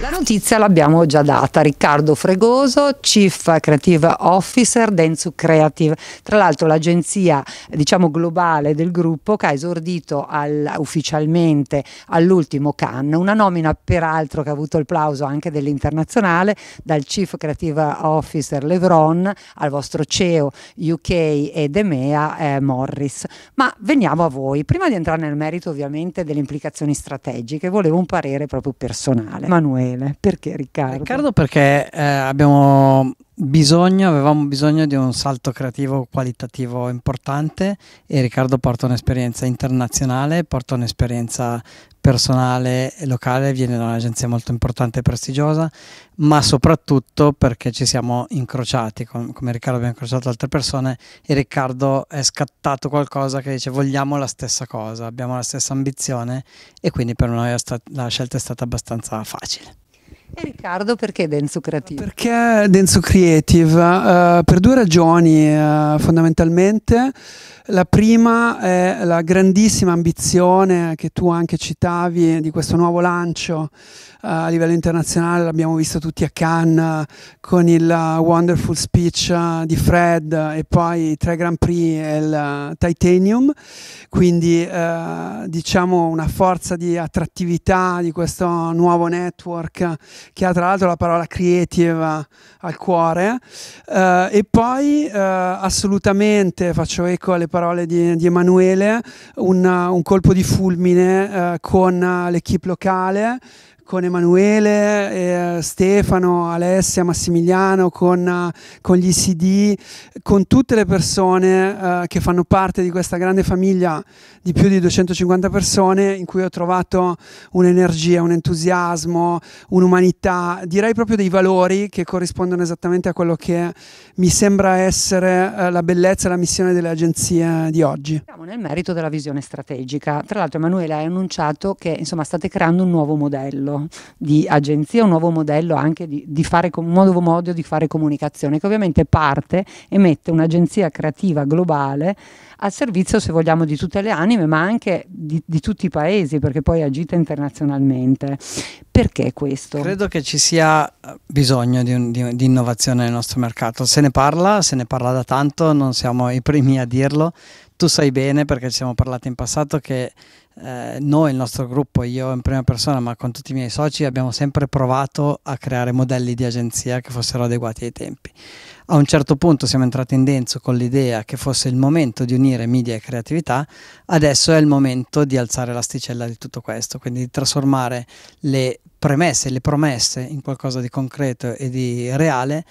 La notizia l'abbiamo già data, Riccardo Fregoso, Chief Creative Officer Densu Creative, tra l'altro l'agenzia diciamo, globale del gruppo che ha esordito al, ufficialmente all'ultimo Cannes, una nomina peraltro che ha avuto il plauso anche dell'internazionale, dal Chief Creative Officer Levron al vostro CEO UK ed EMEA eh, Morris. Ma veniamo a voi, prima di entrare nel merito ovviamente delle implicazioni strategiche, volevo un parere proprio personale. Manuel Emanuele. Perché Riccardo? Riccardo perché eh, abbiamo bisogno, avevamo bisogno di un salto creativo qualitativo importante e Riccardo porta un'esperienza internazionale, porta un'esperienza personale e locale, viene da un'agenzia molto importante e prestigiosa, ma soprattutto perché ci siamo incrociati, com come Riccardo abbiamo incrociato altre persone e Riccardo è scattato qualcosa che dice vogliamo la stessa cosa, abbiamo la stessa ambizione e quindi per noi la scelta è stata abbastanza facile. E Riccardo, perché Denso Creative? Perché Denso Creative? Uh, per due ragioni uh, fondamentalmente. La prima è la grandissima ambizione che tu anche citavi di questo nuovo lancio uh, a livello internazionale, l'abbiamo visto tutti a Cannes con il Wonderful Speech di Fred e poi i tre Grand Prix e il Titanium, quindi diciamo una forza di attrattività di questo nuovo network che ha tra l'altro la parola creative al cuore. Eh, e poi eh, assolutamente faccio eco alle parole di, di Emanuele, un, un, colpo di fulmine eh, con l'equipe locale con Emanuele, eh, Stefano, Alessia, Massimiliano, con, eh, con, gli CD, con tutte le persone eh, che fanno parte di questa grande famiglia di più di 250 persone in cui ho trovato un'energia, un entusiasmo, un'umanità, direi proprio dei valori che corrispondono esattamente a quello che mi sembra essere eh, la bellezza e la missione delle agenzie di oggi nel merito della visione strategica. Tra l'altro Emanuele ha annunciato che insomma, state creando un nuovo modello di agenzia, un nuovo modello anche di, di fare un nuovo modo di fare comunicazione, che ovviamente parte e mette un'agenzia creativa globale al servizio, se vogliamo, di tutte le anime, ma anche di, di tutti i paesi, perché poi agite internazionalmente. Perché questo? Credo che ci sia eh, bisogno di, un, di, di innovazione nel nostro mercato. Se ne parla, se ne parla da tanto, non siamo i primi a dirlo tu sai bene, perché ci siamo parlati in passato, che eh, noi, il nostro gruppo, io in prima persona, ma con tutti i miei soci, abbiamo sempre provato a creare modelli di agenzia che fossero adeguati ai tempi. A un certo punto siamo entrati in denso con l'idea che fosse il momento di unire media e creatività, adesso è il momento di alzare l'asticella di tutto questo, quindi di trasformare le premesse, le promesse in qualcosa di concreto e di reale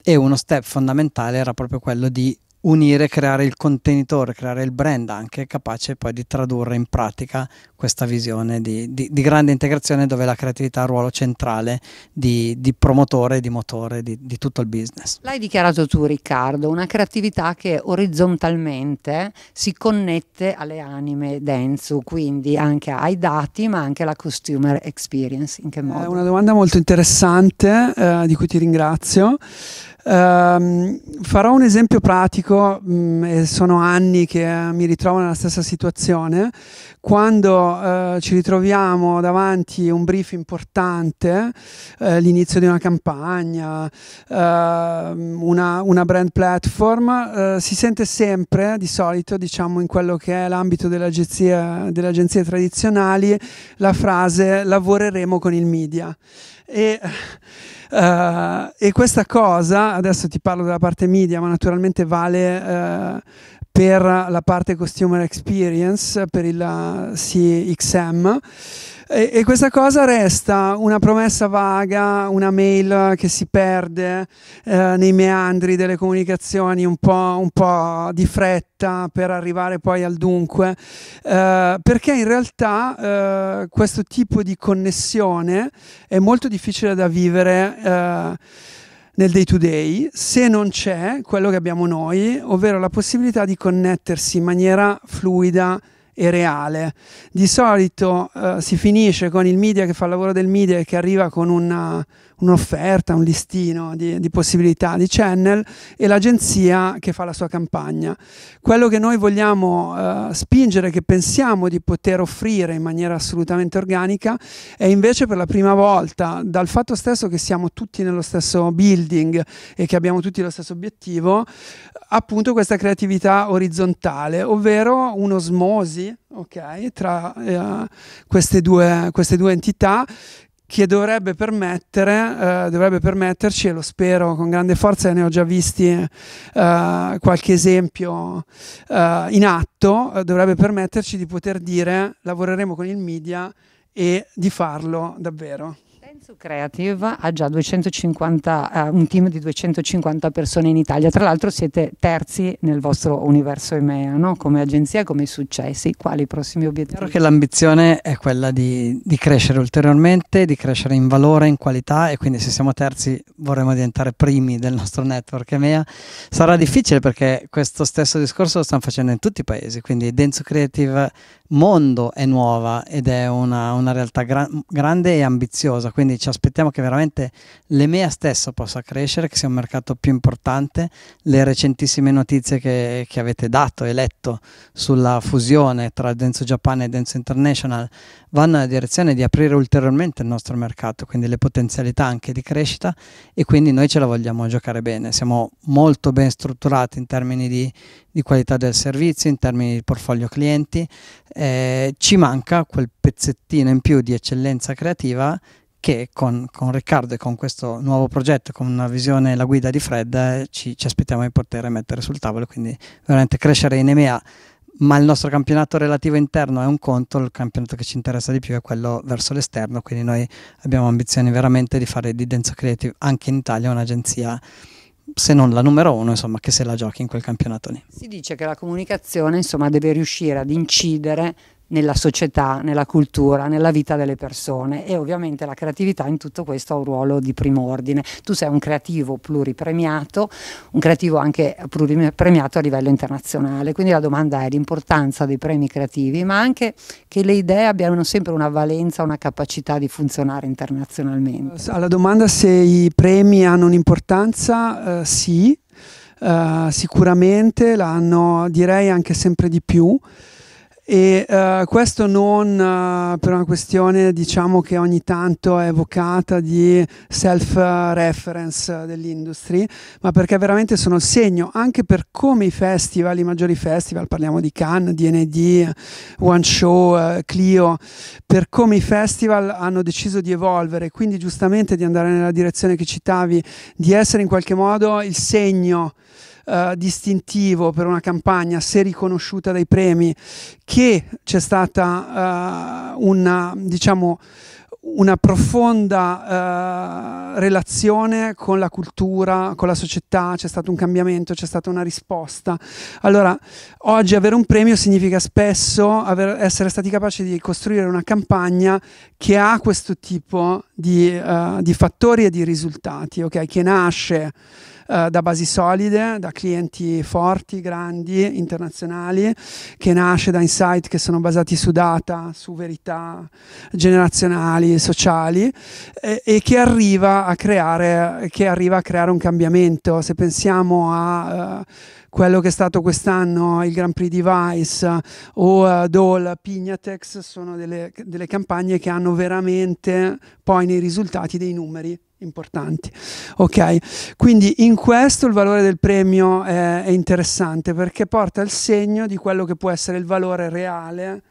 e uno step fondamentale era proprio quello di unire, creare il contenitore, creare il brand anche capace poi di tradurre in pratica questa visione di, di, di, grande integrazione dove la creatività ha un ruolo centrale di, di promotore, di motore di, tutto il business. L'hai dichiarato tu Riccardo, una creatività che orizzontalmente si connette alle anime Densu, quindi anche ai dati ma anche alla customer experience. In che eh, modo? È una domanda molto interessante eh, di cui ti ringrazio. Um, farò un esempio pratico, mh, mm, sono anni che mi ritrovo nella stessa situazione, quando eh, ci ritroviamo davanti a un brief importante, eh, l'inizio di una campagna, eh, una, una, brand platform, eh, si sente sempre, di solito, diciamo in quello che è l'ambito delle agenzie, tradizionali, la frase lavoreremo con il media. E, Uh, e questa cosa, adesso ti parlo della parte media, ma naturalmente vale uh, per la parte Customer Experience, per il eh, CXM. E, e, questa cosa resta una promessa vaga, una mail che si perde eh, nei meandri delle comunicazioni un po', un po', di fretta per arrivare poi al dunque, eh, perché in realtà eh, questo tipo di connessione è molto difficile da vivere eh, nel day to day se non c'è quello che abbiamo noi, ovvero la possibilità di connettersi in maniera fluida e reale. Di solito eh, si finisce con il media che fa il lavoro del media e che arriva con una, un'offerta, un listino di, di possibilità di channel e l'agenzia che fa la sua campagna. Quello che noi vogliamo eh, spingere, che pensiamo di poter offrire in maniera assolutamente organica, è invece per la prima volta, dal fatto stesso che siamo tutti nello stesso building e che abbiamo tutti lo stesso obiettivo, appunto questa creatività orizzontale, ovvero un'osmosi okay, tra eh, queste, due, queste due entità che dovrebbe permettere, eh, dovrebbe permetterci, e lo spero con grande forza, ne ho già visti eh, qualche esempio eh, in atto, eh, dovrebbe permetterci di poter dire lavoreremo con il media e di farlo davvero. Senso Creative ha già 250, uh, eh, un team di 250 persone in Italia, tra l'altro siete terzi nel vostro universo EMEA, no? come agenzia e come successi, quali i prossimi obiettivi? Credo che l'ambizione è quella di, di, crescere ulteriormente, di crescere in valore, in qualità e quindi se siamo terzi vorremmo diventare primi del nostro network EMEA. Sarà difficile perché questo stesso discorso lo stanno facendo in tutti i paesi, quindi Denso Creative mondo è nuova ed è una, una realtà gra grande e ambiziosa, quindi quindi ci aspettiamo che veramente l'EMEA stessa possa crescere, che sia un mercato più importante. Le recentissime notizie che, che avete dato e letto sulla fusione tra Denso Japan e Denso International vanno nella direzione di aprire ulteriormente il nostro mercato, quindi le potenzialità anche di crescita e quindi noi ce la vogliamo giocare bene. Siamo molto ben strutturati in termini di, di qualità del servizio, in termini di portfolio clienti. Eh, ci manca quel pezzettino in più di eccellenza creativa che con, con, Riccardo e con questo nuovo progetto, con una visione e la guida di Fred, ci, ci aspettiamo di poter mettere sul tavolo, quindi veramente crescere in EMEA, ma il nostro campionato relativo interno è un conto, il campionato che ci interessa di più è quello verso l'esterno, quindi noi abbiamo ambizioni veramente di fare di Denso Creative anche in Italia un'agenzia se non la numero uno, insomma, che se la giochi in quel campionato lì. Si dice che la comunicazione, insomma, deve riuscire ad incidere nella società, nella cultura, nella vita delle persone e ovviamente la creatività in tutto questo ha un ruolo di primo ordine. Tu sei un creativo pluripremiato, un creativo anche pluripremiato a livello internazionale, quindi la domanda è l'importanza dei premi creativi, ma anche che le idee abbiano sempre una valenza, una capacità di funzionare internazionalmente. Eh, alla domanda se i premi hanno un'importanza, eh, sì, eh, sicuramente l'hanno direi anche sempre di più. E uh, questo non uh, per una questione, diciamo che ogni tanto è evocata di self-reference dell'industria, ma perché veramente sono il segno anche per come i festival, i maggiori festival, parliamo di Cannes, DND, One Show, uh, Clio, per come i festival hanno deciso di evolvere, quindi giustamente di andare nella direzione che citavi, di essere in qualche modo il segno. Eh, distintivo per una campagna, se riconosciuta dai premi, che c'è stata eh, una, diciamo, una profonda eh, relazione con la cultura, con la società, c'è stato un cambiamento, c'è stata una risposta. Allora, oggi avere un premio significa spesso aver, essere stati capaci di costruire una campagna che ha questo tipo di, uh, di fattori e di risultati, okay? che nasce uh, da basi solide, da clienti forti, grandi, internazionali, che nasce da insight che sono basati su data, su verità generazionali, sociali e, e che, arriva creare, che, arriva a creare, un cambiamento. Se pensiamo a... Uh, quello che è stato quest'anno il Grand Prix Device eh, o uh, Dole, Pignatex, sono delle, delle campagne che hanno veramente poi nei risultati dei numeri importanti. Ok, quindi in questo il valore del premio è, è, interessante perché porta il segno di quello che può essere il valore reale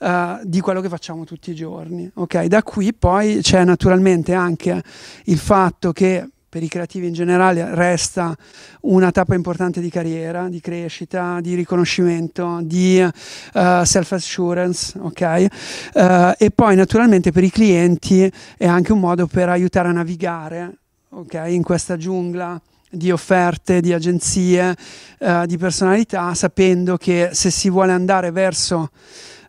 uh, di quello che facciamo tutti i giorni. Ok, da qui poi c'è naturalmente anche il fatto che per i creativi in generale resta una tappa importante di carriera, di crescita, di riconoscimento, di uh, self-assurance, ok? Uh, e poi naturalmente per i clienti è anche un modo per aiutare a navigare, ok? In questa giungla di offerte, di agenzie, uh, di personalità, sapendo che se si vuole andare verso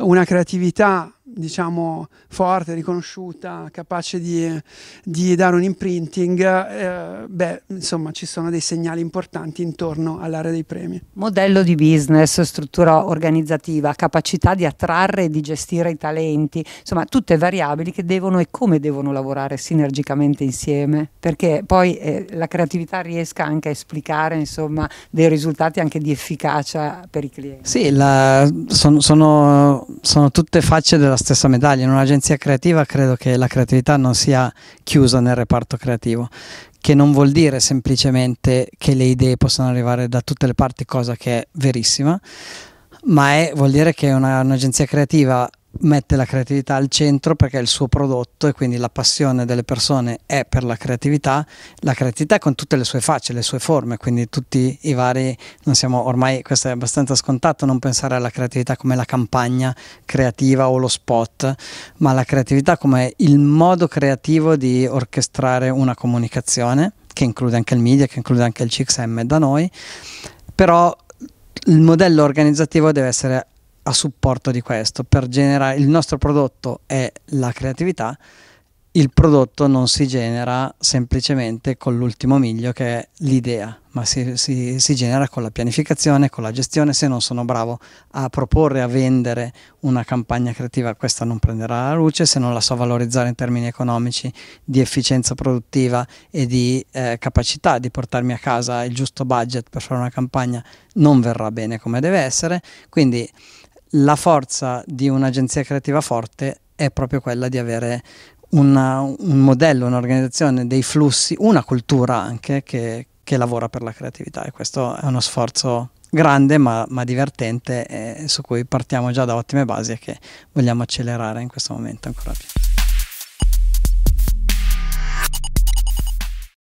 una creatività diciamo, forte, riconosciuta, capace di, di dare un imprinting, eh, beh, insomma, ci sono dei segnali importanti intorno all'area dei premi. Modello di business, struttura organizzativa, capacità di attrarre e di gestire i talenti, insomma, tutte variabili che devono e come devono lavorare sinergicamente insieme, perché poi eh, la creatività riesca anche a esplicare, insomma, dei risultati anche di efficacia per i clienti. Sì, la, son, sono, sono tutte facce della storia stessa medaglia, in un'agenzia creativa credo che la creatività non sia chiusa nel reparto creativo, che non vuol dire semplicemente che le idee possano arrivare da tutte le parti, cosa che è verissima, ma è, vuol dire che una, un'agenzia creativa mette la creatività al centro perché è il suo prodotto e quindi la passione delle persone è per la creatività, la creatività con tutte le sue facce, le sue forme, quindi tutti i vari, non siamo ormai, questo è abbastanza scontato, non pensare alla creatività come la campagna creativa o lo spot, ma la creatività come il modo creativo di orchestrare una comunicazione, che include anche il media, che include anche il CXM da noi, però il modello organizzativo deve essere a supporto di questo. Per generare il nostro prodotto è la creatività, il prodotto non si genera semplicemente con l'ultimo miglio che è l'idea, ma si, si, si, genera con la pianificazione, con la gestione. Se non sono bravo a proporre, a vendere una campagna creativa, questa non prenderà la luce. Se non la so valorizzare in termini economici, di efficienza produttiva e di eh, capacità di portarmi a casa il giusto budget per fare una campagna, non verrà bene come deve essere. Quindi la forza di un'agenzia creativa forte è proprio quella di avere una, un modello, un'organizzazione, dei flussi, una cultura anche che, che, lavora per la creatività e questo è uno sforzo grande ma, ma divertente eh, su cui partiamo già da ottime basi e che vogliamo accelerare in questo momento ancora più.